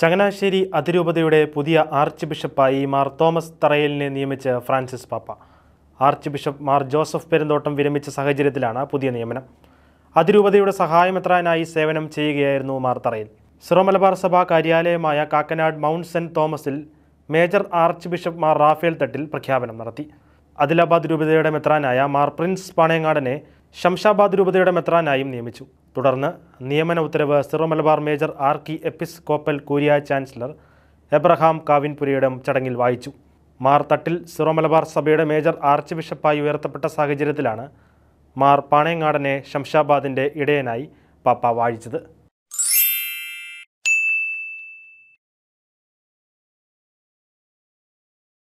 ചങ്ങനാശ്ശേരി അതിരൂപതയുടെ പുതിയ ആർച്ച് ബിഷപ്പായി മാർ തോമസ് തറയലിനെ നിയമിച്ച് ഫ്രാൻസിസ് പാപ്പ archbishop Mar Joseph Perumthottam വിരമിച്ച സാഹചര്യത്തിലാണ് പുതിയ നിയമനം അതിരൂപതയുടെ സഹായമെത്രാനായി സേവനം ചെയ്യുകയായിരുന്നു മാർ തറയിൽ സിറോമലബാർ സഭാ കാര്യാലയമായ Kakkanad mount cent തോമസിൽ major arch archbishop Mar Rafale തട്ടിൽ പ്രഖ്യാപനം നടത്തി അദിലാബാദ് രൂപതയുടെ മെത്രാനായ മാർ പ്രിൻസ് പാണയങ്ങാടനെ ശംഷാബാദ് രൂപതയുടെ മെത്രാനായും നിയമിച്ചു തുടർന്ന് നിയമന ഉത്തരവ് സിറോ മലബാർ മേജർ കി എപ്പിസ് കോപ്പൽ കൂരിയ ചാൻസലർ എബ്രഹാം കാവിൻപുരിയുടെ ചടങ്ങിൽ വായിച്ചു മാർ തട്ടിൽ സിറോ മലബാർ സഭയുടെ മേജർ ആർച്ച് ബിഷപ്പായി ഉയർത്തപ്പെട്ട സാഹചര്യത്തിലാണ് മാർ പാണയങ്ങാടനെ ശംഷാബാദിൻ്റെ ഇടയനായി പാപ്പ വായിച്ചത്